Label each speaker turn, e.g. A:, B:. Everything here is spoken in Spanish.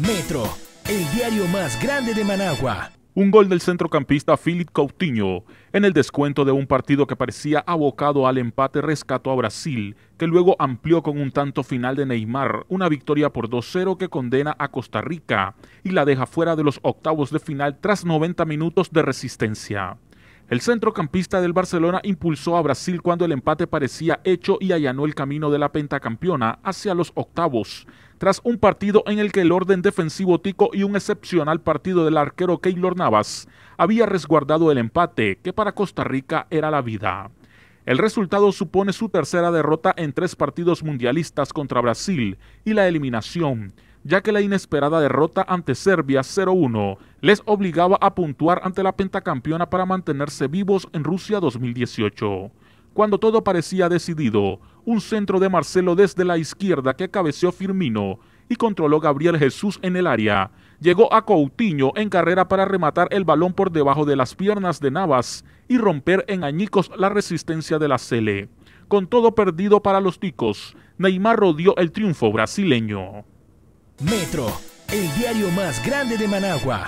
A: Metro, el diario más grande de Managua. Un gol del centrocampista Philip Coutinho en el descuento de un partido que parecía abocado al empate rescató a Brasil, que luego amplió con un tanto final de Neymar, una victoria por 2-0 que condena a Costa Rica y la deja fuera de los octavos de final tras 90 minutos de resistencia. El centrocampista del Barcelona impulsó a Brasil cuando el empate parecía hecho y allanó el camino de la pentacampeona hacia los octavos. Tras un partido en el que el orden defensivo tico y un excepcional partido del arquero Keylor Navas había resguardado el empate, que para Costa Rica era la vida. El resultado supone su tercera derrota en tres partidos mundialistas contra Brasil y la eliminación, ya que la inesperada derrota ante Serbia 0-1 les obligaba a puntuar ante la pentacampeona para mantenerse vivos en Rusia 2018. Cuando todo parecía decidido, un centro de Marcelo desde la izquierda que cabeceó Firmino y controló Gabriel Jesús en el área. Llegó a Coutinho en carrera para rematar el balón por debajo de las piernas de Navas y romper en añicos la resistencia de la Cele. Con todo perdido para los ticos, Neymar rodeó el triunfo brasileño. Metro, el diario más grande de Managua.